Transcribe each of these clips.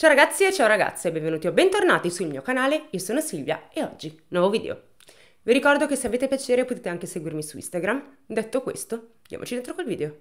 Ciao ragazzi e ciao ragazze, benvenuti o bentornati sul mio canale, io sono Silvia e oggi nuovo video. Vi ricordo che se avete piacere potete anche seguirmi su Instagram. Detto questo, andiamoci dentro col video.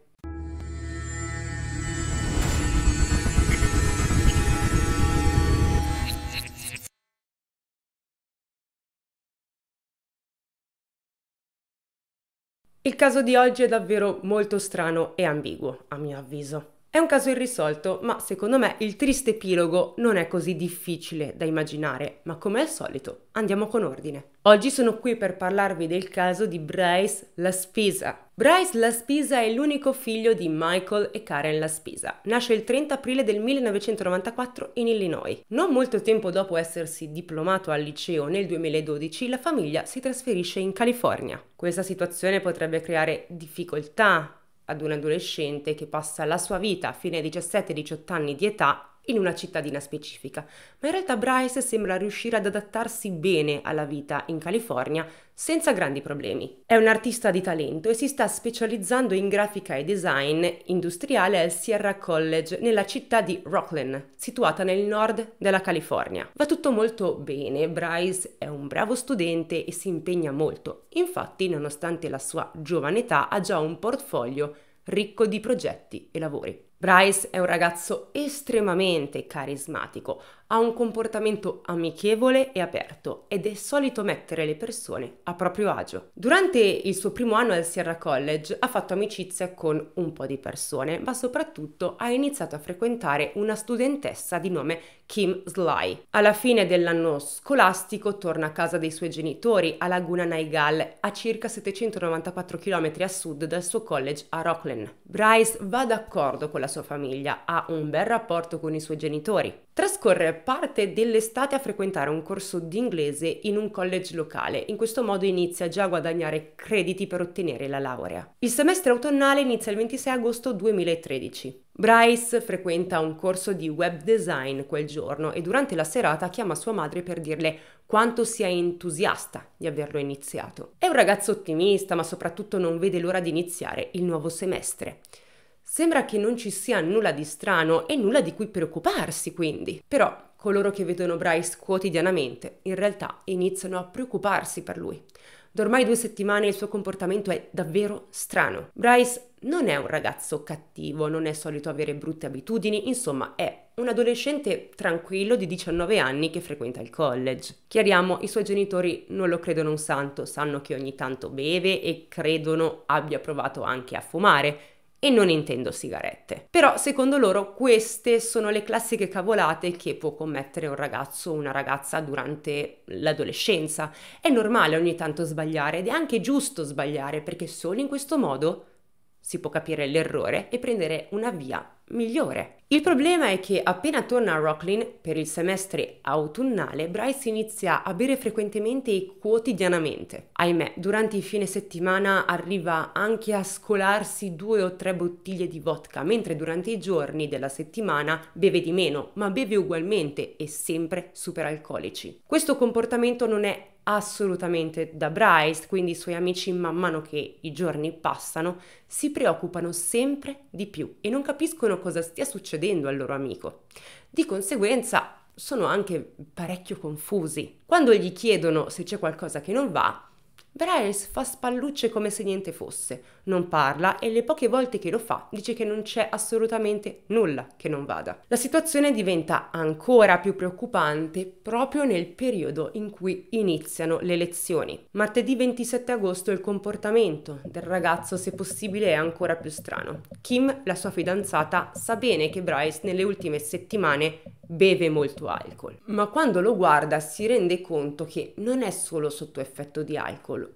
Il caso di oggi è davvero molto strano e ambiguo, a mio avviso. È un caso irrisolto, ma secondo me il triste epilogo non è così difficile da immaginare, ma come al solito andiamo con ordine. Oggi sono qui per parlarvi del caso di Bryce Laspisa, Bryce Laspisa è l'unico figlio di Michael e Karen Laspisa. Nasce il 30 aprile del 1994 in Illinois. Non molto tempo dopo essersi diplomato al liceo nel 2012, la famiglia si trasferisce in California. Questa situazione potrebbe creare difficoltà ad un adolescente che passa la sua vita fino ai 17-18 anni di età in una cittadina specifica, ma in realtà Bryce sembra riuscire ad adattarsi bene alla vita in California senza grandi problemi. È un artista di talento e si sta specializzando in grafica e design industriale al Sierra College nella città di Rockland, situata nel nord della California. Va tutto molto bene, Bryce è un bravo studente e si impegna molto. Infatti, nonostante la sua giovane età, ha già un portfolio ricco di progetti e lavori. Bryce è un ragazzo estremamente carismatico, ha un comportamento amichevole e aperto ed è solito mettere le persone a proprio agio. Durante il suo primo anno al Sierra College ha fatto amicizia con un po' di persone, ma soprattutto ha iniziato a frequentare una studentessa di nome Kim Sly. Alla fine dell'anno scolastico torna a casa dei suoi genitori a Laguna Naigal, a circa 794 km a sud dal suo college a Rockland. Bryce va d'accordo con la sua famiglia, ha un bel rapporto con i suoi genitori. Trascorre parte dell'estate a frequentare un corso di inglese in un college locale, in questo modo inizia già a guadagnare crediti per ottenere la laurea. Il semestre autunnale inizia il 26 agosto 2013. Bryce frequenta un corso di web design quel giorno e durante la serata chiama sua madre per dirle quanto sia entusiasta di averlo iniziato. È un ragazzo ottimista, ma soprattutto non vede l'ora di iniziare il nuovo semestre. Sembra che non ci sia nulla di strano e nulla di cui preoccuparsi, quindi. Però coloro che vedono Bryce quotidianamente in realtà iniziano a preoccuparsi per lui. Da ormai due settimane il suo comportamento è davvero strano. Bryce non è un ragazzo cattivo, non è solito avere brutte abitudini, insomma è un adolescente tranquillo di 19 anni che frequenta il college. Chiariamo, i suoi genitori non lo credono un santo, sanno che ogni tanto beve e credono abbia provato anche a fumare e non intendo sigarette. Però secondo loro queste sono le classiche cavolate che può commettere un ragazzo o una ragazza durante l'adolescenza. È normale ogni tanto sbagliare ed è anche giusto sbagliare perché solo in questo modo si può capire l'errore e prendere una via migliore. Il problema è che appena torna a Rocklin per il semestre autunnale, Bryce inizia a bere frequentemente e quotidianamente. Ahimè, durante i fine settimana arriva anche a scolarsi due o tre bottiglie di vodka, mentre durante i giorni della settimana beve di meno, ma beve ugualmente e sempre super alcolici. Questo comportamento non è assolutamente da Bryce, quindi i suoi amici man mano che i giorni passano si preoccupano sempre di più e non capiscono cosa stia succedendo al loro amico. Di conseguenza sono anche parecchio confusi. Quando gli chiedono se c'è qualcosa che non va, Bryce fa spallucce come se niente fosse, non parla e le poche volte che lo fa dice che non c'è assolutamente nulla che non vada. La situazione diventa ancora più preoccupante proprio nel periodo in cui iniziano le lezioni. Martedì 27 agosto il comportamento del ragazzo, se possibile, è ancora più strano. Kim, la sua fidanzata, sa bene che Bryce nelle ultime settimane beve molto alcol, ma quando lo guarda si rende conto che non è solo sotto effetto di alcol,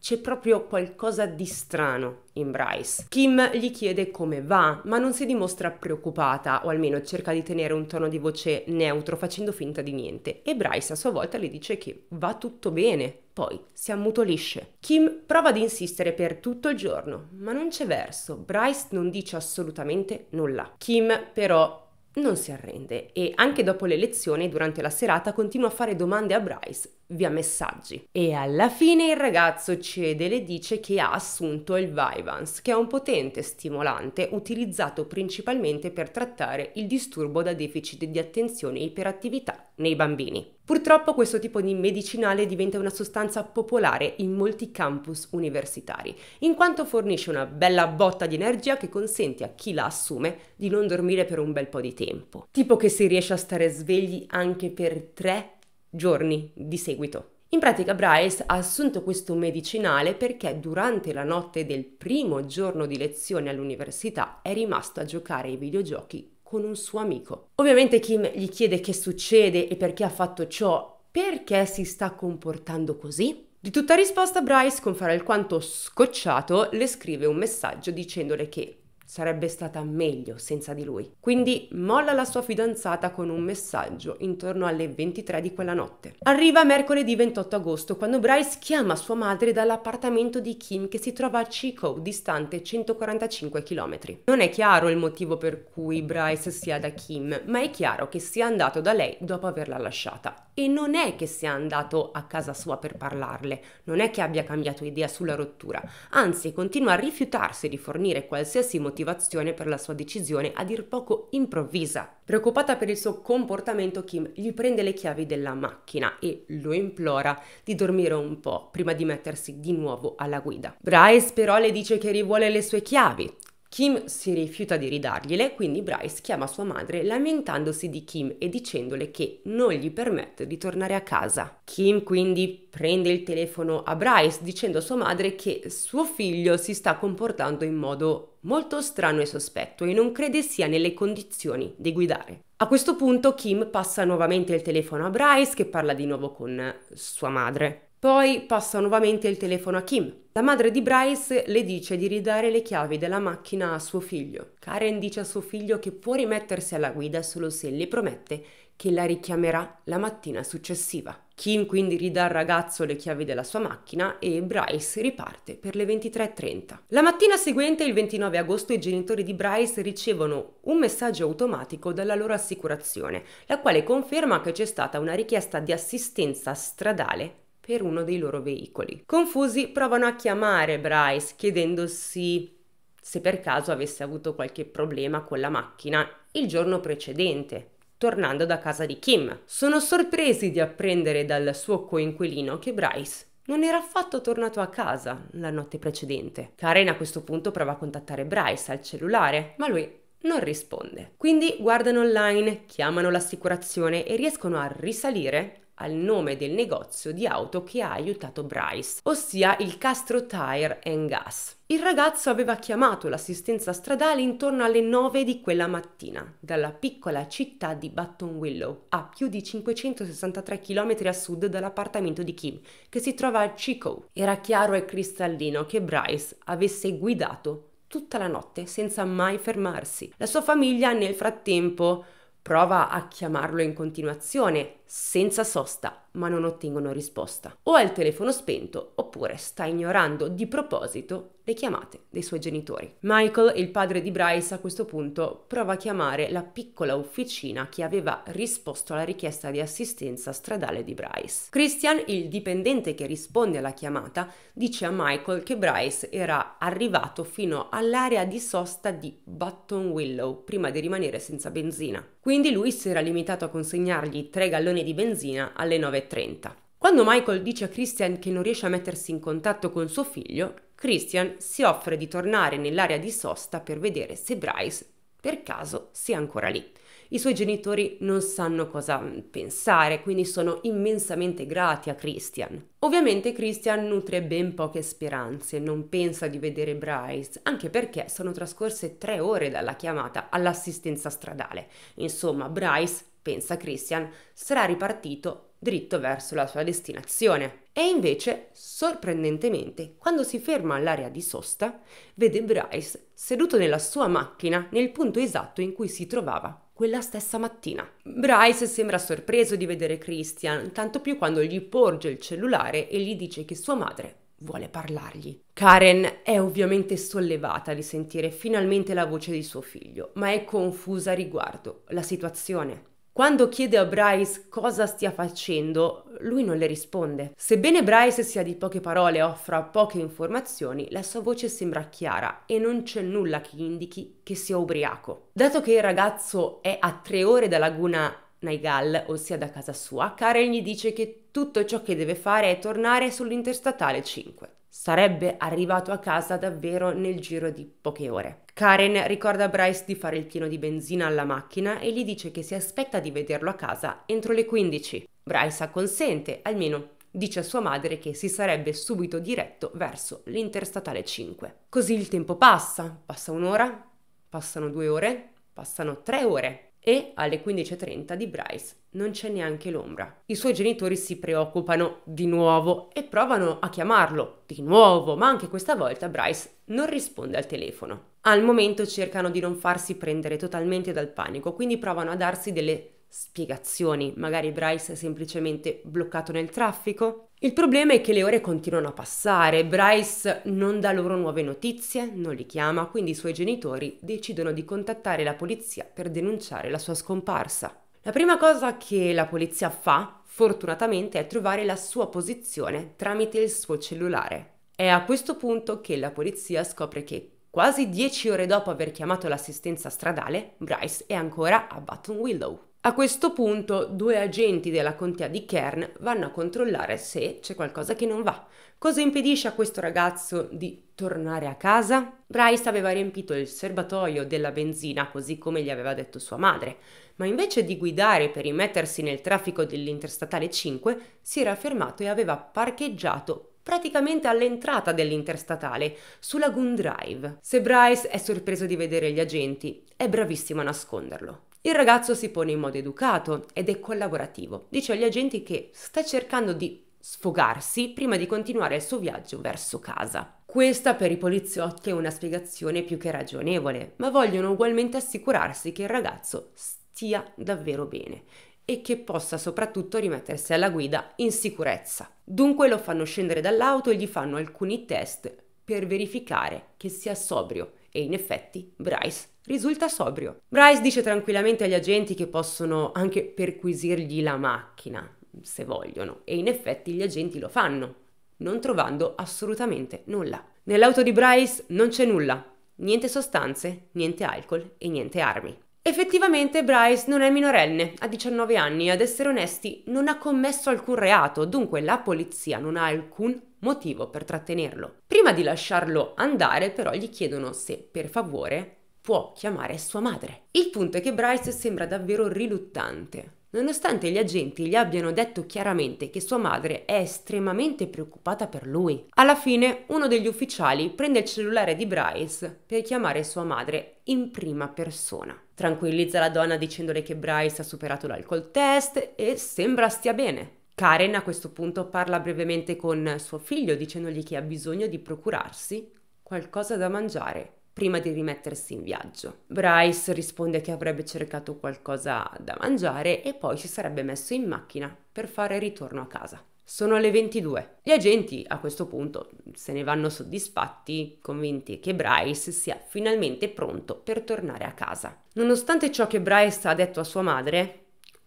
c'è proprio qualcosa di strano in Bryce. Kim gli chiede come va, ma non si dimostra preoccupata, o almeno cerca di tenere un tono di voce neutro facendo finta di niente, e Bryce a sua volta le dice che va tutto bene, poi si ammutolisce. Kim prova ad insistere per tutto il giorno, ma non c'è verso, Bryce non dice assolutamente nulla. Kim però non si arrende e anche dopo le lezioni durante la serata continua a fare domande a Bryce via messaggi. E alla fine il ragazzo cede e le dice che ha assunto il Vivans, che è un potente stimolante utilizzato principalmente per trattare il disturbo da deficit di attenzione e iperattività nei bambini. Purtroppo questo tipo di medicinale diventa una sostanza popolare in molti campus universitari, in quanto fornisce una bella botta di energia che consente a chi la assume di non dormire per un bel po' di tempo, tipo che si riesce a stare svegli anche per tre giorni di seguito. In pratica Bryce ha assunto questo medicinale perché durante la notte del primo giorno di lezione all'università è rimasto a giocare ai videogiochi con un suo amico. Ovviamente Kim gli chiede che succede e perché ha fatto ciò, perché si sta comportando così? Di tutta risposta Bryce, con fare alquanto scocciato, le scrive un messaggio dicendole che sarebbe stata meglio senza di lui. Quindi molla la sua fidanzata con un messaggio intorno alle 23 di quella notte. Arriva mercoledì 28 agosto quando Bryce chiama sua madre dall'appartamento di Kim che si trova a Chico, distante 145 km. Non è chiaro il motivo per cui Bryce sia da Kim, ma è chiaro che sia andato da lei dopo averla lasciata. E non è che sia andato a casa sua per parlarle, non è che abbia cambiato idea sulla rottura, anzi continua a rifiutarsi di fornire qualsiasi motivo motivazione per la sua decisione a dir poco improvvisa. Preoccupata per il suo comportamento, Kim gli prende le chiavi della macchina e lo implora di dormire un po' prima di mettersi di nuovo alla guida. Bryce però le dice che rivuole le sue chiavi. Kim si rifiuta di ridargliele, quindi Bryce chiama sua madre lamentandosi di Kim e dicendole che non gli permette di tornare a casa. Kim quindi prende il telefono a Bryce dicendo a sua madre che suo figlio si sta comportando in modo molto strano e sospetto e non crede sia nelle condizioni di guidare. A questo punto Kim passa nuovamente il telefono a Bryce che parla di nuovo con sua madre. Poi passa nuovamente il telefono a Kim. La madre di Bryce le dice di ridare le chiavi della macchina a suo figlio. Karen dice a suo figlio che può rimettersi alla guida solo se le promette che la richiamerà la mattina successiva. Kim quindi ridà al ragazzo le chiavi della sua macchina e Bryce riparte per le 23.30. La mattina seguente, il 29 agosto, i genitori di Bryce ricevono un messaggio automatico dalla loro assicurazione, la quale conferma che c'è stata una richiesta di assistenza stradale per uno dei loro veicoli. Confusi provano a chiamare Bryce chiedendosi se per caso avesse avuto qualche problema con la macchina il giorno precedente, tornando da casa di Kim. Sono sorpresi di apprendere dal suo coinquilino che Bryce non era affatto tornato a casa la notte precedente. Karen a questo punto prova a contattare Bryce al cellulare, ma lui non risponde. Quindi guardano online, chiamano l'assicurazione e riescono a risalire al nome del negozio di auto che ha aiutato Bryce, ossia il Castro Tire and Gas. Il ragazzo aveva chiamato l'assistenza stradale intorno alle 9 di quella mattina, dalla piccola città di Button Willow, a più di 563 km a sud dall'appartamento di Kim, che si trova a Chico. Era chiaro e cristallino che Bryce avesse guidato tutta la notte senza mai fermarsi. La sua famiglia nel frattempo prova a chiamarlo in continuazione, senza sosta, ma non ottengono risposta. O ha il telefono spento, oppure sta ignorando di proposito le chiamate dei suoi genitori. Michael, il padre di Bryce, a questo punto prova a chiamare la piccola officina che aveva risposto alla richiesta di assistenza stradale di Bryce. Christian, il dipendente che risponde alla chiamata, dice a Michael che Bryce era arrivato fino all'area di sosta di Button Willow prima di rimanere senza benzina. Quindi lui si era limitato a consegnargli tre galloni galloni di benzina alle 9.30. Quando Michael dice a Christian che non riesce a mettersi in contatto con suo figlio, Christian si offre di tornare nell'area di sosta per vedere se Bryce, per caso, sia ancora lì. I suoi genitori non sanno cosa pensare, quindi sono immensamente grati a Christian. Ovviamente Christian nutre ben poche speranze, non pensa di vedere Bryce, anche perché sono trascorse tre ore dalla chiamata all'assistenza stradale. Insomma, Bryce pensa Christian, sarà ripartito dritto verso la sua destinazione. E invece, sorprendentemente, quando si ferma all'area di sosta, vede Bryce seduto nella sua macchina nel punto esatto in cui si trovava quella stessa mattina. Bryce sembra sorpreso di vedere Christian, tanto più quando gli porge il cellulare e gli dice che sua madre vuole parlargli. Karen è ovviamente sollevata di sentire finalmente la voce di suo figlio, ma è confusa riguardo la situazione. Quando chiede a Bryce cosa stia facendo, lui non le risponde. Sebbene Bryce sia di poche parole e offra poche informazioni, la sua voce sembra chiara e non c'è nulla che indichi che sia ubriaco. Dato che il ragazzo è a tre ore da Laguna Naigal, ossia da casa sua, Karel gli dice che tutto ciò che deve fare è tornare sull'interstatale 5. Sarebbe arrivato a casa davvero nel giro di poche ore. Karen ricorda a Bryce di fare il pieno di benzina alla macchina e gli dice che si aspetta di vederlo a casa entro le 15. Bryce acconsente, almeno dice a sua madre che si sarebbe subito diretto verso l'interstatale 5. Così il tempo passa, passa un'ora, passano due ore, passano tre ore, e alle 15.30 di Bryce non c'è neanche l'ombra. I suoi genitori si preoccupano di nuovo e provano a chiamarlo di nuovo, ma anche questa volta Bryce non risponde al telefono. Al momento cercano di non farsi prendere totalmente dal panico, quindi provano a darsi delle spiegazioni. Magari Bryce è semplicemente bloccato nel traffico. Il problema è che le ore continuano a passare, Bryce non dà loro nuove notizie, non li chiama, quindi i suoi genitori decidono di contattare la polizia per denunciare la sua scomparsa. La prima cosa che la polizia fa, fortunatamente, è trovare la sua posizione tramite il suo cellulare. È a questo punto che la polizia scopre che quasi dieci ore dopo aver chiamato l'assistenza stradale, Bryce è ancora a Button Willow. A questo punto due agenti della contea di Kern vanno a controllare se c'è qualcosa che non va. Cosa impedisce a questo ragazzo di tornare a casa? Bryce aveva riempito il serbatoio della benzina così come gli aveva detto sua madre, ma invece di guidare per rimettersi nel traffico dell'Interstatale 5 si era fermato e aveva parcheggiato praticamente all'entrata dell'interstatale, sulla Gun Drive. Se Bryce è sorpreso di vedere gli agenti, è bravissimo a nasconderlo. Il ragazzo si pone in modo educato ed è collaborativo. Dice agli agenti che sta cercando di sfogarsi prima di continuare il suo viaggio verso casa. Questa per i poliziotti è una spiegazione più che ragionevole, ma vogliono ugualmente assicurarsi che il ragazzo stia davvero bene e che possa soprattutto rimettersi alla guida in sicurezza. Dunque lo fanno scendere dall'auto e gli fanno alcuni test per verificare che sia sobrio e in effetti Bryce risulta sobrio. Bryce dice tranquillamente agli agenti che possono anche perquisirgli la macchina, se vogliono, e in effetti gli agenti lo fanno, non trovando assolutamente nulla. Nell'auto di Bryce non c'è nulla, niente sostanze, niente alcol e niente armi. Effettivamente Bryce non è minorenne, ha 19 anni e ad essere onesti non ha commesso alcun reato, dunque la polizia non ha alcun motivo per trattenerlo. Prima di lasciarlo andare però gli chiedono se per favore può chiamare sua madre. Il punto è che Bryce sembra davvero riluttante nonostante gli agenti gli abbiano detto chiaramente che sua madre è estremamente preoccupata per lui. Alla fine uno degli ufficiali prende il cellulare di Bryce per chiamare sua madre in prima persona. Tranquillizza la donna dicendole che Bryce ha superato l'alcol test e sembra stia bene. Karen a questo punto parla brevemente con suo figlio dicendogli che ha bisogno di procurarsi qualcosa da mangiare prima di rimettersi in viaggio. Bryce risponde che avrebbe cercato qualcosa da mangiare e poi si sarebbe messo in macchina per fare ritorno a casa. Sono le 22. Gli agenti a questo punto se ne vanno soddisfatti, convinti che Bryce sia finalmente pronto per tornare a casa. Nonostante ciò che Bryce ha detto a sua madre,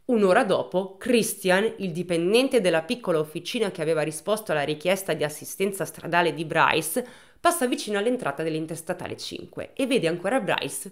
Un'ora dopo, Christian, il dipendente della piccola officina che aveva risposto alla richiesta di assistenza stradale di Bryce, passa vicino all'entrata dell'Interstatale 5 e vede ancora Bryce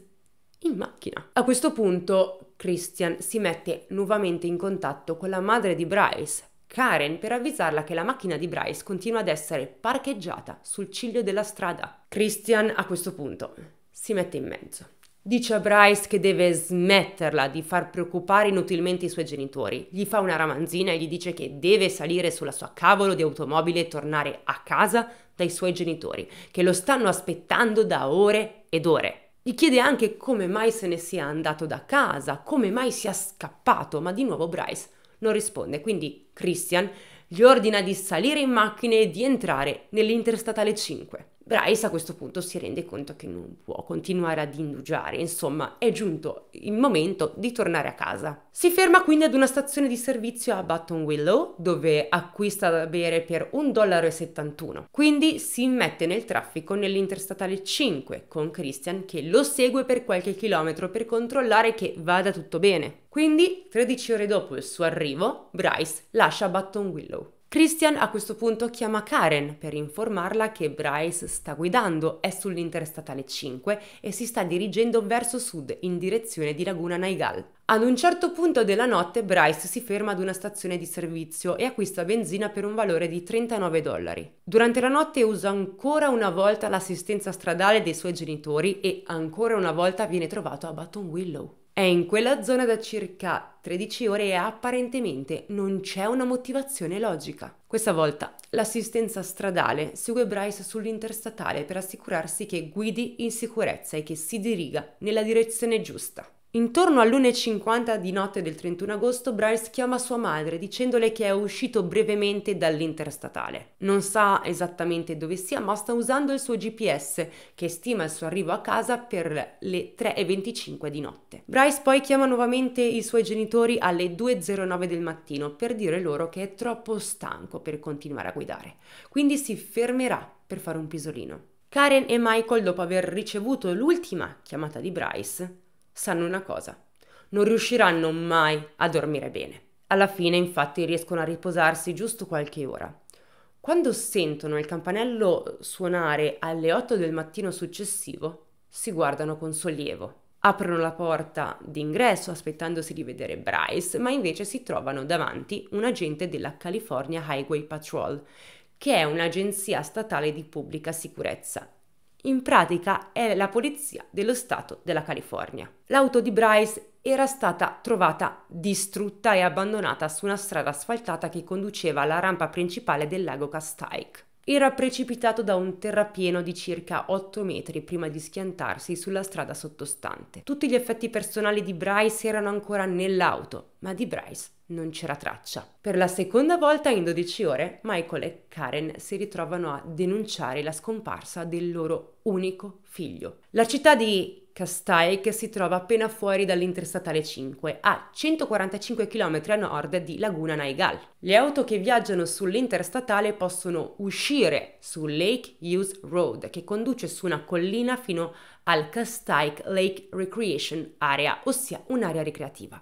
in macchina. A questo punto Christian si mette nuovamente in contatto con la madre di Bryce, Karen, per avvisarla che la macchina di Bryce continua ad essere parcheggiata sul ciglio della strada. Christian a questo punto si mette in mezzo. Dice a Bryce che deve smetterla di far preoccupare inutilmente i suoi genitori. Gli fa una ramanzina e gli dice che deve salire sulla sua cavolo di automobile e tornare a casa dai suoi genitori, che lo stanno aspettando da ore ed ore. Gli chiede anche come mai se ne sia andato da casa, come mai sia scappato, ma di nuovo Bryce non risponde, quindi Christian gli ordina di salire in macchina e di entrare nell'Interstatale 5. Bryce a questo punto si rende conto che non può continuare ad indugiare, insomma è giunto il momento di tornare a casa. Si ferma quindi ad una stazione di servizio a Button Willow dove acquista da bere per 1,71 dollaro, quindi si mette nel traffico nell'interstatale 5 con Christian che lo segue per qualche chilometro per controllare che vada tutto bene. Quindi 13 ore dopo il suo arrivo, Bryce lascia Button Willow. Christian a questo punto chiama Karen per informarla che Bryce sta guidando, è sull'interstatale 5 e si sta dirigendo verso sud in direzione di Laguna Naigal. Ad un certo punto della notte Bryce si ferma ad una stazione di servizio e acquista benzina per un valore di 39 dollari. Durante la notte usa ancora una volta l'assistenza stradale dei suoi genitori e ancora una volta viene trovato a Baton Willow. È in quella zona da circa 13 ore e apparentemente non c'è una motivazione logica. Questa volta l'assistenza stradale segue Bryce sull'interstatale per assicurarsi che guidi in sicurezza e che si diriga nella direzione giusta. Intorno alle 1.50 di notte del 31 agosto, Bryce chiama sua madre dicendole che è uscito brevemente dall'interstatale. Non sa esattamente dove sia, ma sta usando il suo GPS, che stima il suo arrivo a casa per le 3.25 di notte. Bryce poi chiama nuovamente i suoi genitori alle 2.09 del mattino per dire loro che è troppo stanco per continuare a guidare, quindi si fermerà per fare un pisolino. Karen e Michael, dopo aver ricevuto l'ultima chiamata di Bryce, sanno una cosa, non riusciranno mai a dormire bene. Alla fine infatti riescono a riposarsi giusto qualche ora. Quando sentono il campanello suonare alle 8 del mattino successivo, si guardano con sollievo. Aprono la porta d'ingresso aspettandosi di vedere Bryce, ma invece si trovano davanti un agente della California Highway Patrol, che è un'agenzia statale di pubblica sicurezza in pratica è la polizia dello Stato della California. L'auto di Bryce era stata trovata distrutta e abbandonata su una strada asfaltata che conduceva alla rampa principale del lago Castaic. Era precipitato da un terrapieno di circa 8 metri prima di schiantarsi sulla strada sottostante. Tutti gli effetti personali di Bryce erano ancora nell'auto, ma di Bryce non c'era traccia. Per la seconda volta in 12 ore, Michael e Karen si ritrovano a denunciare la scomparsa del loro unico figlio. La città di Castaic si trova appena fuori dall'Interstatale 5, a 145 km a nord di Laguna Naigal. Le auto che viaggiano sull'Interstatale possono uscire su Lake Hughes Road, che conduce su una collina fino al Castaic Lake Recreation Area, ossia un'area ricreativa.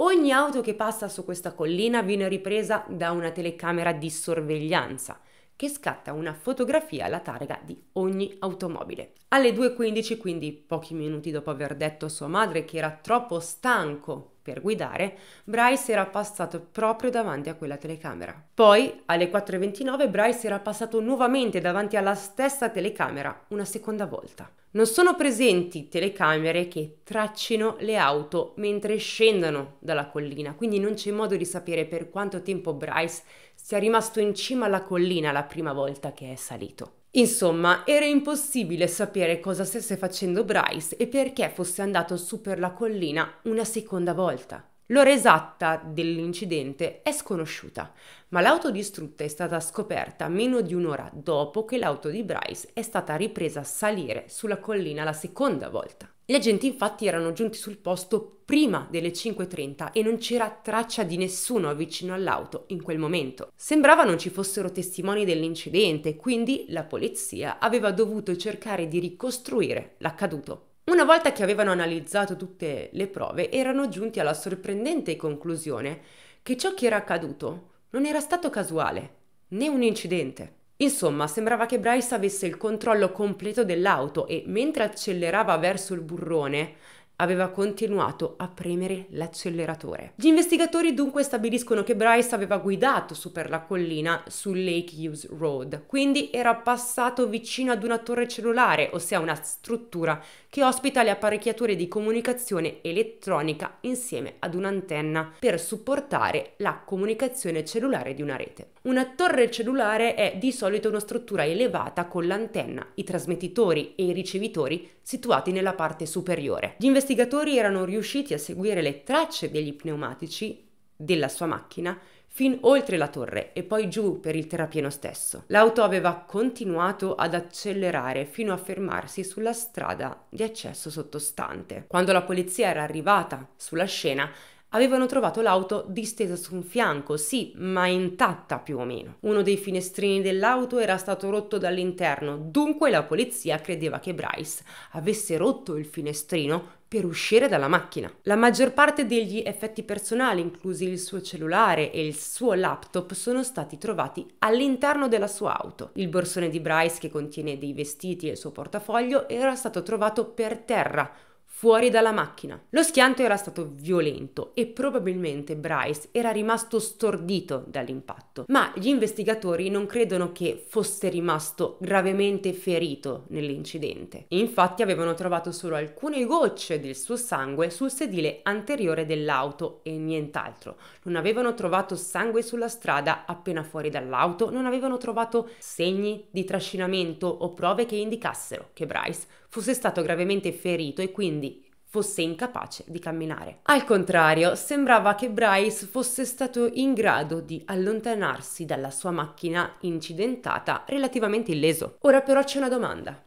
Ogni auto che passa su questa collina viene ripresa da una telecamera di sorveglianza che scatta una fotografia alla targa di ogni automobile. Alle 2.15, quindi pochi minuti dopo aver detto a sua madre che era troppo stanco per guidare, Bryce era passato proprio davanti a quella telecamera. Poi, alle 4.29, Bryce era passato nuovamente davanti alla stessa telecamera una seconda volta non sono presenti telecamere che traccino le auto mentre scendono dalla collina, quindi non c'è modo di sapere per quanto tempo Bryce sia rimasto in cima alla collina la prima volta che è salito. Insomma, era impossibile sapere cosa stesse facendo Bryce e perché fosse andato su per la collina una seconda volta. L'ora esatta dell'incidente è sconosciuta, ma l'auto distrutta è stata scoperta meno di un'ora dopo che l'auto di Bryce è stata ripresa a salire sulla collina la seconda volta. Gli agenti infatti erano giunti sul posto prima delle 5.30 e non c'era traccia di nessuno vicino all'auto in quel momento. Sembrava non ci fossero testimoni dell'incidente, quindi la polizia aveva dovuto cercare di ricostruire l'accaduto. Una volta che avevano analizzato tutte le prove, erano giunti alla sorprendente conclusione che ciò che era accaduto non era stato casuale, né un incidente. Insomma, sembrava che Bryce avesse il controllo completo dell'auto e, mentre accelerava verso il burrone, aveva continuato a premere l'acceleratore. Gli investigatori dunque stabiliscono che Bryce aveva guidato su per la collina su Lake Hughes Road, quindi era passato vicino ad una torre cellulare, ossia una struttura che ospita le apparecchiature di comunicazione elettronica insieme ad un'antenna per supportare la comunicazione cellulare di una rete. Una torre cellulare è di solito una struttura elevata con l'antenna, i trasmettitori e i ricevitori situati nella parte superiore. Gli investigatori erano riusciti a seguire le tracce degli pneumatici della sua macchina fin oltre la torre e poi giù per il terrapieno stesso. L'auto aveva continuato ad accelerare fino a fermarsi sulla strada di accesso sottostante. Quando la polizia era arrivata sulla scena, avevano trovato l'auto distesa su un fianco, sì, ma intatta più o meno. Uno dei finestrini dell'auto era stato rotto dall'interno, dunque la polizia credeva che Bryce avesse rotto il finestrino per uscire dalla macchina. La maggior parte degli effetti personali, inclusi il suo cellulare e il suo laptop, sono stati trovati all'interno della sua auto. Il borsone di Bryce che contiene dei vestiti e il suo portafoglio era stato trovato per terra, fuori dalla macchina. Lo schianto era stato violento e probabilmente Bryce era rimasto stordito dall'impatto, ma gli investigatori non credono che fosse rimasto gravemente ferito nell'incidente. Infatti avevano trovato solo alcune gocce del suo sangue sul sedile anteriore dell'auto e nient'altro. Non avevano trovato sangue sulla strada appena fuori dall'auto, non avevano trovato segni di trascinamento o prove che indicassero che Bryce fosse stato gravemente ferito e quindi fosse incapace di camminare. Al contrario, sembrava che Bryce fosse stato in grado di allontanarsi dalla sua macchina incidentata relativamente illeso. Ora però c'è una domanda.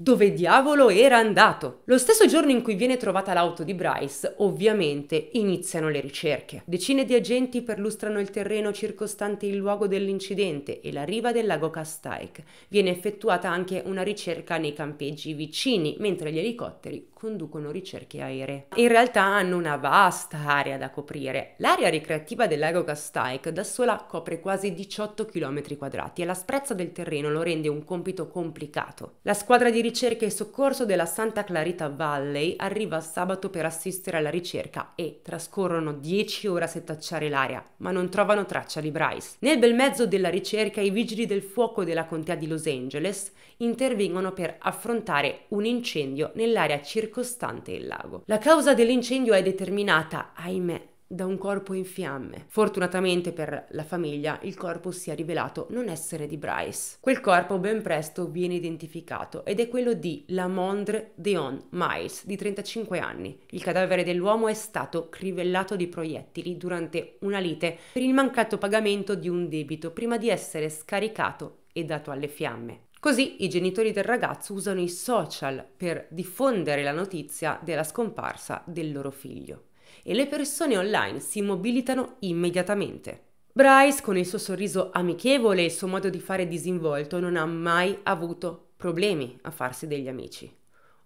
Dove diavolo era andato? Lo stesso giorno in cui viene trovata l'auto di Bryce, ovviamente iniziano le ricerche. Decine di agenti perlustrano il terreno circostante il luogo dell'incidente e la riva del lago Castaic. Viene effettuata anche una ricerca nei campeggi vicini, mentre gli elicotteri conducono ricerche aeree. In realtà hanno una vasta area da coprire. L'area ricreativa del lago Castaic da sola copre quasi 18 km quadrati e la sprezza del terreno lo rende un compito complicato. La squadra di ricerca e soccorso della Santa Clarita Valley arriva sabato per assistere alla ricerca e trascorrono 10 ore a setacciare l'area, ma non trovano traccia di Bryce. Nel bel mezzo della ricerca i vigili del fuoco della contea di Los Angeles intervengono per affrontare un incendio nell'area circostante il lago. La causa dell'incendio è determinata, ahimè, da un corpo in fiamme. Fortunatamente per la famiglia il corpo si è rivelato non essere di Bryce. Quel corpo ben presto viene identificato ed è quello di Lamondre Deon Miles di 35 anni. Il cadavere dell'uomo è stato crivellato di proiettili durante una lite per il mancato pagamento di un debito prima di essere scaricato e dato alle fiamme. Così i genitori del ragazzo usano i social per diffondere la notizia della scomparsa del loro figlio e le persone online si mobilitano immediatamente. Bryce, con il suo sorriso amichevole e il suo modo di fare disinvolto, non ha mai avuto problemi a farsi degli amici.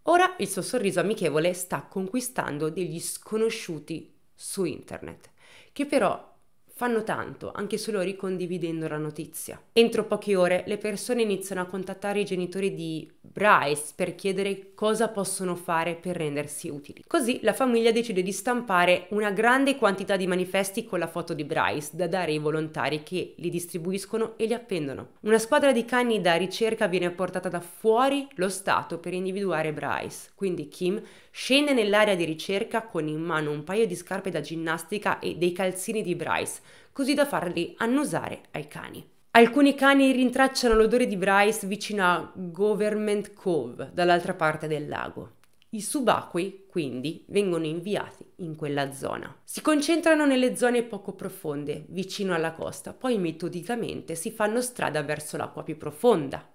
Ora il suo sorriso amichevole sta conquistando degli sconosciuti su internet, che però fanno tanto anche solo ricondividendo la notizia. Entro poche ore le persone iniziano a contattare i genitori di Bryce per chiedere cosa possono fare per rendersi utili. Così la famiglia decide di stampare una grande quantità di manifesti con la foto di Bryce da dare ai volontari che li distribuiscono e li appendono. Una squadra di cani da ricerca viene portata da fuori lo Stato per individuare Bryce, quindi Kim scende nell'area di ricerca con in mano un paio di scarpe da ginnastica e dei calzini di Bryce, così da farli annusare ai cani. Alcuni cani rintracciano l'odore di Bryce vicino a Government Cove, dall'altra parte del lago. I subacquei, quindi, vengono inviati in quella zona. Si concentrano nelle zone poco profonde, vicino alla costa, poi metodicamente si fanno strada verso l'acqua più profonda,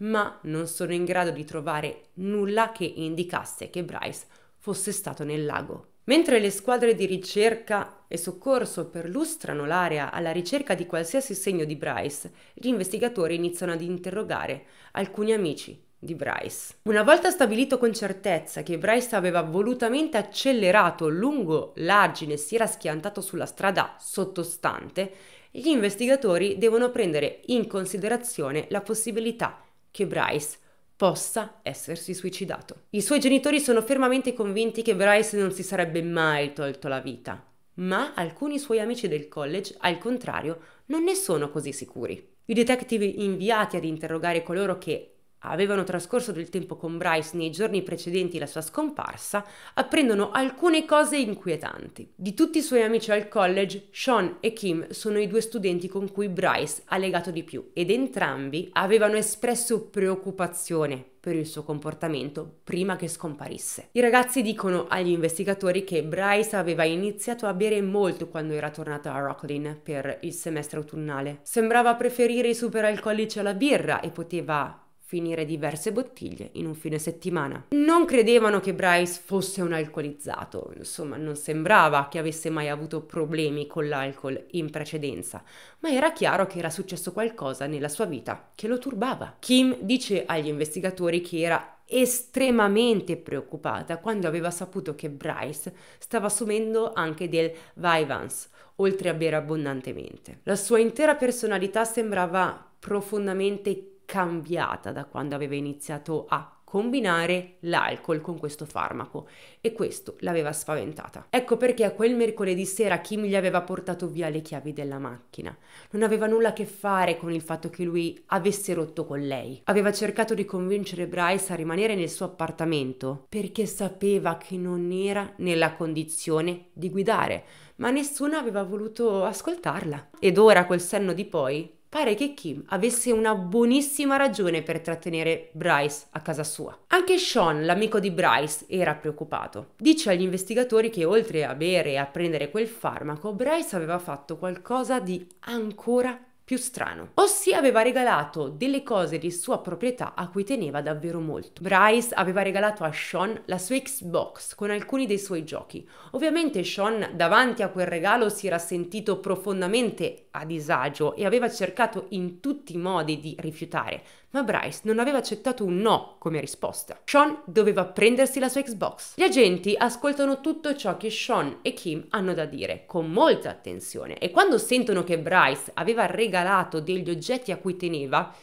ma non sono in grado di trovare nulla che indicasse che Bryce fosse stato nel lago. Mentre le squadre di ricerca e soccorso perlustrano l'area alla ricerca di qualsiasi segno di Bryce, gli investigatori iniziano ad interrogare alcuni amici di Bryce. Una volta stabilito con certezza che Bryce aveva volutamente accelerato lungo l'argine e si era schiantato sulla strada sottostante, gli investigatori devono prendere in considerazione la possibilità che Bryce possa essersi suicidato. I suoi genitori sono fermamente convinti che Bryce non si sarebbe mai tolto la vita, ma alcuni suoi amici del college, al contrario, non ne sono così sicuri. I detective inviati ad interrogare coloro che avevano trascorso del tempo con Bryce nei giorni precedenti la sua scomparsa, apprendono alcune cose inquietanti. Di tutti i suoi amici al college, Sean e Kim sono i due studenti con cui Bryce ha legato di più ed entrambi avevano espresso preoccupazione per il suo comportamento prima che scomparisse. I ragazzi dicono agli investigatori che Bryce aveva iniziato a bere molto quando era tornato a Rocklin per il semestre autunnale. Sembrava preferire i superalcolici alla birra e poteva finire diverse bottiglie in un fine settimana. Non credevano che Bryce fosse un alcolizzato, insomma non sembrava che avesse mai avuto problemi con l'alcol in precedenza, ma era chiaro che era successo qualcosa nella sua vita che lo turbava. Kim dice agli investigatori che era estremamente preoccupata quando aveva saputo che Bryce stava assumendo anche del Vivance, oltre a bere abbondantemente. La sua intera personalità sembrava profondamente cambiata da quando aveva iniziato a combinare l'alcol con questo farmaco e questo l'aveva spaventata. Ecco perché a quel mercoledì sera Kim gli aveva portato via le chiavi della macchina. Non aveva nulla a che fare con il fatto che lui avesse rotto con lei. Aveva cercato di convincere Bryce a rimanere nel suo appartamento perché sapeva che non era nella condizione di guidare, ma nessuno aveva voluto ascoltarla. Ed ora col senno di poi pare che Kim avesse una buonissima ragione per trattenere Bryce a casa sua. Anche Sean, l'amico di Bryce, era preoccupato. Dice agli investigatori che oltre a bere e a prendere quel farmaco, Bryce aveva fatto qualcosa di ancora più strano. Ossia aveva regalato delle cose di sua proprietà a cui teneva davvero molto. Bryce aveva regalato a Sean la sua Xbox con alcuni dei suoi giochi. Ovviamente Sean davanti a quel regalo si era sentito profondamente a disagio e aveva cercato in tutti i modi di rifiutare, ma Bryce non aveva accettato un no come risposta. Sean doveva prendersi la sua Xbox. Gli agenti ascoltano tutto ciò che Sean e Kim hanno da dire, con molta attenzione, e quando sentono che Bryce aveva regalato degli oggetti a cui teneva,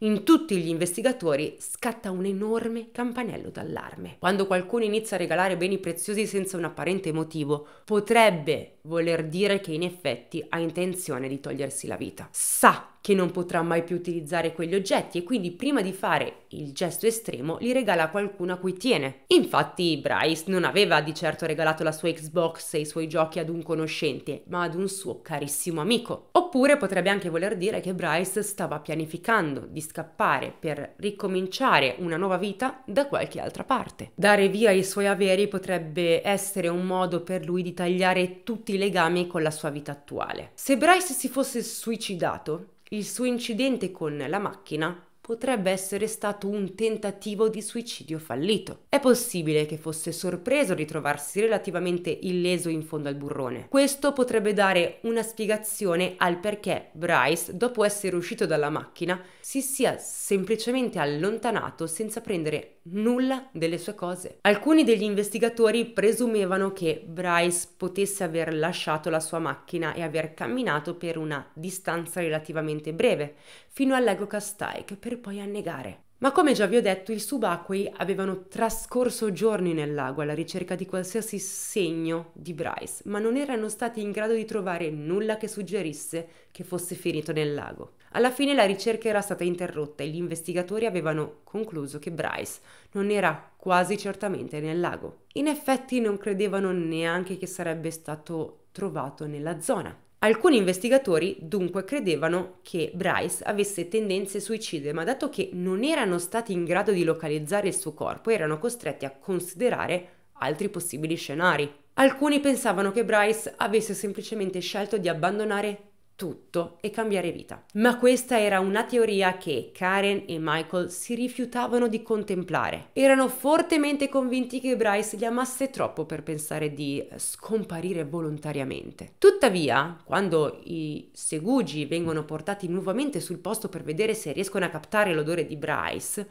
in tutti gli investigatori scatta un enorme campanello d'allarme. Quando qualcuno inizia a regalare beni preziosi senza un apparente motivo, potrebbe voler dire che in effetti ha intenzione di togliersi la vita. Sa che non potrà mai più utilizzare quegli oggetti e quindi prima di fare il gesto estremo li regala a qualcuno a cui tiene. Infatti Bryce non aveva di certo regalato la sua Xbox e i suoi giochi ad un conoscente, ma ad un suo carissimo amico. Oppure potrebbe anche voler dire che Bryce stava pianificando di scappare per ricominciare una nuova vita da qualche altra parte. Dare via i suoi averi potrebbe essere un modo per lui di tagliare tutti i legami con la sua vita attuale. Se Bryce si fosse suicidato, il suo incidente con la macchina potrebbe essere stato un tentativo di suicidio fallito. È possibile che fosse sorpreso di trovarsi relativamente illeso in fondo al burrone. Questo potrebbe dare una spiegazione al perché Bryce, dopo essere uscito dalla macchina, si sia semplicemente allontanato senza prendere nulla delle sue cose. Alcuni degli investigatori presumevano che Bryce potesse aver lasciato la sua macchina e aver camminato per una distanza relativamente breve, fino al lago Castaic per poi annegare. Ma come già vi ho detto, i subacquei avevano trascorso giorni nel lago alla ricerca di qualsiasi segno di Bryce, ma non erano stati in grado di trovare nulla che suggerisse che fosse finito nel lago. Alla fine la ricerca era stata interrotta e gli investigatori avevano concluso che Bryce non era quasi certamente nel lago. In effetti non credevano neanche che sarebbe stato trovato nella zona. Alcuni investigatori dunque credevano che Bryce avesse tendenze suicide, ma dato che non erano stati in grado di localizzare il suo corpo, erano costretti a considerare altri possibili scenari. Alcuni pensavano che Bryce avesse semplicemente scelto di abbandonare tutto e cambiare vita. Ma questa era una teoria che Karen e Michael si rifiutavano di contemplare. Erano fortemente convinti che Bryce li amasse troppo per pensare di scomparire volontariamente. Tuttavia, quando i segugi vengono portati nuovamente sul posto per vedere se riescono a captare l'odore di Bryce,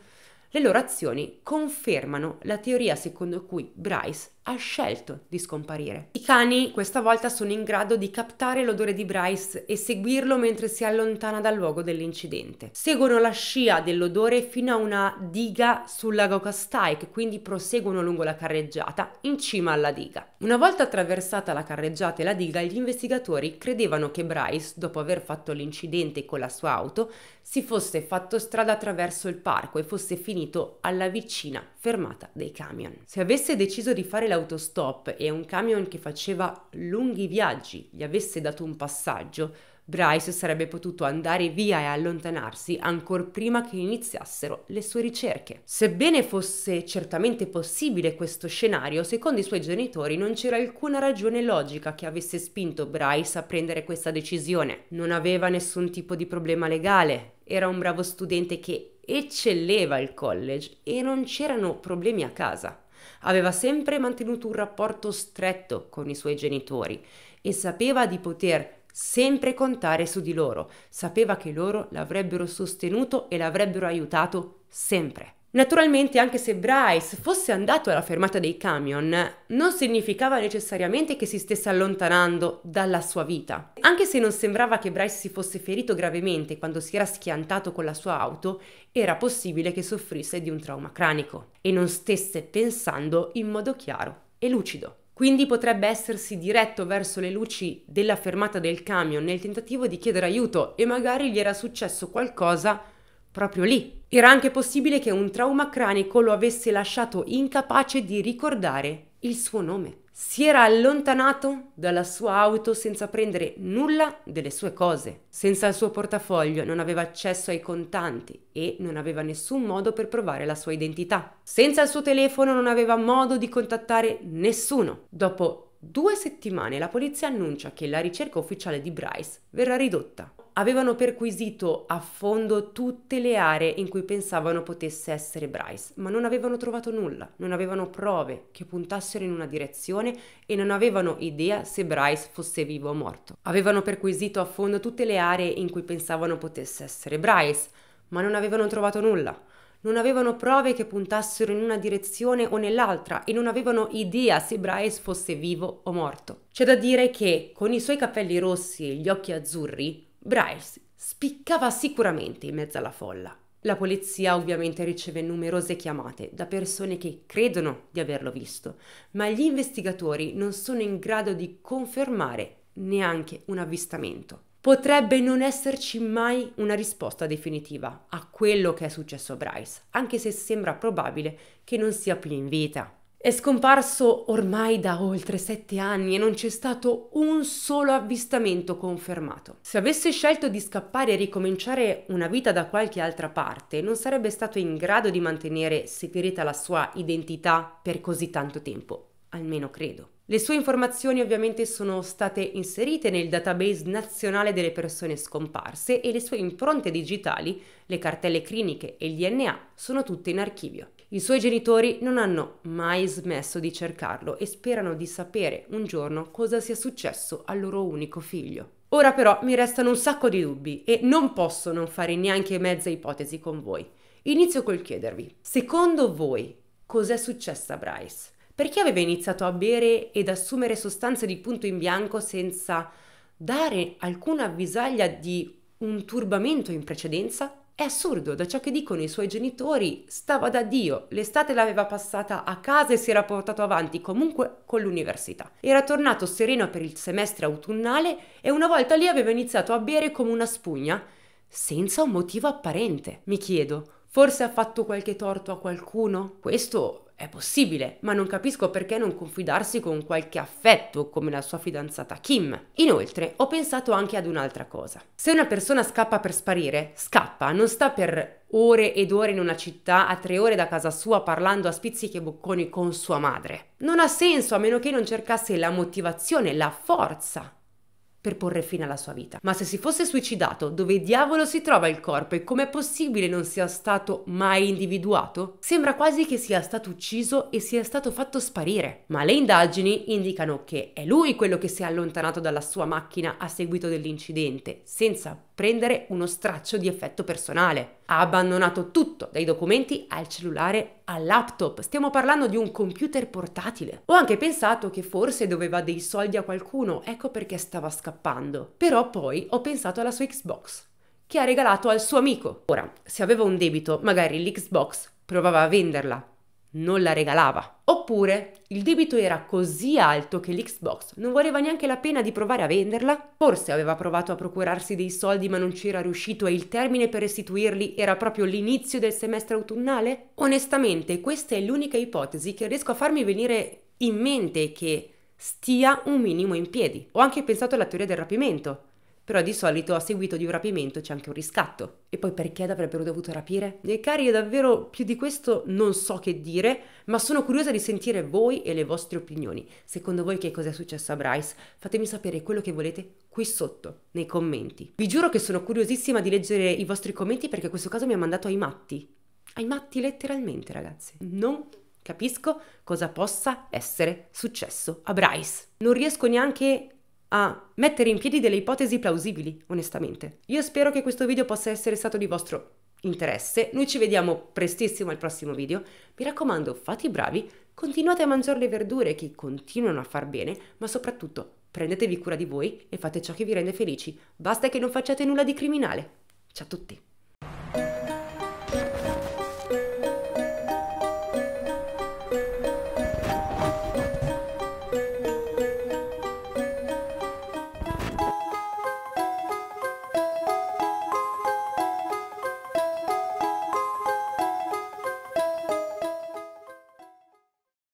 le loro azioni confermano la teoria secondo cui Bryce ha scelto di scomparire. I cani questa volta sono in grado di captare l'odore di Bryce e seguirlo mentre si allontana dal luogo dell'incidente. Seguono la scia dell'odore fino a una diga sul lago Castaic, quindi proseguono lungo la carreggiata in cima alla diga. Una volta attraversata la carreggiata e la diga, gli investigatori credevano che Bryce, dopo aver fatto l'incidente con la sua auto, si fosse fatto strada attraverso il parco e fosse finito alla vicina fermata dei camion. Se avesse deciso di fare la l'autostop e un camion che faceva lunghi viaggi gli avesse dato un passaggio, Bryce sarebbe potuto andare via e allontanarsi ancor prima che iniziassero le sue ricerche. Sebbene fosse certamente possibile questo scenario, secondo i suoi genitori non c'era alcuna ragione logica che avesse spinto Bryce a prendere questa decisione. Non aveva nessun tipo di problema legale, era un bravo studente che eccelleva al college e non c'erano problemi a casa. Aveva sempre mantenuto un rapporto stretto con i suoi genitori e sapeva di poter sempre contare su di loro, sapeva che loro l'avrebbero sostenuto e l'avrebbero aiutato sempre. Naturalmente anche se Bryce fosse andato alla fermata dei camion, non significava necessariamente che si stesse allontanando dalla sua vita. Anche se non sembrava che Bryce si fosse ferito gravemente quando si era schiantato con la sua auto, era possibile che soffrisse di un trauma cranico e non stesse pensando in modo chiaro e lucido. Quindi potrebbe essersi diretto verso le luci della fermata del camion nel tentativo di chiedere aiuto e magari gli era successo qualcosa proprio lì, era anche possibile che un trauma cranico lo avesse lasciato incapace di ricordare il suo nome. Si era allontanato dalla sua auto senza prendere nulla delle sue cose. Senza il suo portafoglio non aveva accesso ai contanti e non aveva nessun modo per provare la sua identità. Senza il suo telefono non aveva modo di contattare nessuno. Dopo due settimane la polizia annuncia che la ricerca ufficiale di Bryce verrà ridotta avevano perquisito a fondo tutte le aree in cui pensavano potesse essere Bryce, ma non avevano trovato nulla, non avevano prove che puntassero in una direzione e non avevano idea se Bryce fosse vivo o morto. Avevano perquisito a fondo tutte le aree in cui pensavano potesse essere Bryce, ma non avevano trovato nulla. Non avevano prove che puntassero in una direzione o nell'altra e non avevano idea se Bryce fosse vivo o morto. C'è da dire che, con i suoi capelli rossi e gli occhi azzurri, Bryce spiccava sicuramente in mezzo alla folla. La polizia ovviamente riceve numerose chiamate da persone che credono di averlo visto, ma gli investigatori non sono in grado di confermare neanche un avvistamento. Potrebbe non esserci mai una risposta definitiva a quello che è successo a Bryce, anche se sembra probabile che non sia più in vita. È scomparso ormai da oltre sette anni e non c'è stato un solo avvistamento confermato. Se avesse scelto di scappare e ricominciare una vita da qualche altra parte, non sarebbe stato in grado di mantenere segreta la sua identità per così tanto tempo almeno credo. Le sue informazioni ovviamente sono state inserite nel database nazionale delle persone scomparse e le sue impronte digitali, le cartelle cliniche e il DNA sono tutte in archivio. I suoi genitori non hanno mai smesso di cercarlo e sperano di sapere un giorno cosa sia successo al loro unico figlio. Ora però mi restano un sacco di dubbi e non posso non fare neanche mezza ipotesi con voi. Inizio col chiedervi, secondo voi cos'è successo a Bryce? perché aveva iniziato a bere ed assumere sostanze di punto in bianco senza dare alcuna avvisaglia di un turbamento in precedenza? È assurdo, da ciò che dicono i suoi genitori, stava da Dio, l'estate l'aveva passata a casa e si era portato avanti comunque con l'università. Era tornato sereno per il semestre autunnale e una volta lì aveva iniziato a bere come una spugna, senza un motivo apparente. Mi chiedo, forse ha fatto qualche torto a qualcuno? Questo è possibile, ma non capisco perché non confidarsi con qualche affetto come la sua fidanzata Kim. Inoltre, ho pensato anche ad un'altra cosa. Se una persona scappa per sparire, scappa, non sta per ore ed ore in una città a tre ore da casa sua parlando a spizzichi e bocconi con sua madre. Non ha senso a meno che non cercasse la motivazione, la forza per porre fine alla sua vita. Ma se si fosse suicidato, dove diavolo si trova il corpo e com'è possibile non sia stato mai individuato? Sembra quasi che sia stato ucciso e sia stato fatto sparire. Ma le indagini indicano che è lui quello che si è allontanato dalla sua macchina a seguito dell'incidente, senza prendere uno straccio di effetto personale ha abbandonato tutto, dai documenti al cellulare al laptop, stiamo parlando di un computer portatile. Ho anche pensato che forse doveva dei soldi a qualcuno, ecco perché stava scappando. Però poi ho pensato alla sua Xbox, che ha regalato al suo amico. Ora, se aveva un debito, magari l'Xbox provava a venderla non la regalava. Oppure il debito era così alto che l'Xbox non valeva neanche la pena di provare a venderla? Forse aveva provato a procurarsi dei soldi ma non c'era riuscito e il termine per restituirli era proprio l'inizio del semestre autunnale? Onestamente questa è l'unica ipotesi che riesco a farmi venire in mente che stia un minimo in piedi. Ho anche pensato alla teoria del rapimento. Però di solito a seguito di un rapimento c'è anche un riscatto. E poi perché l'avrebbero dovuto rapire? E eh, cari, io davvero più di questo non so che dire, ma sono curiosa di sentire voi e le vostre opinioni. Secondo voi che cosa è successo a Bryce? Fatemi sapere quello che volete qui sotto, nei commenti. Vi giuro che sono curiosissima di leggere i vostri commenti perché questo caso mi ha mandato ai matti. Ai matti letteralmente, ragazzi. Non capisco cosa possa essere successo a Bryce. Non riesco neanche a mettere in piedi delle ipotesi plausibili, onestamente. Io spero che questo video possa essere stato di vostro interesse. Noi ci vediamo prestissimo al prossimo video. Mi raccomando, fate i bravi, continuate a mangiare le verdure che continuano a far bene, ma soprattutto prendetevi cura di voi e fate ciò che vi rende felici. Basta che non facciate nulla di criminale. Ciao a tutti!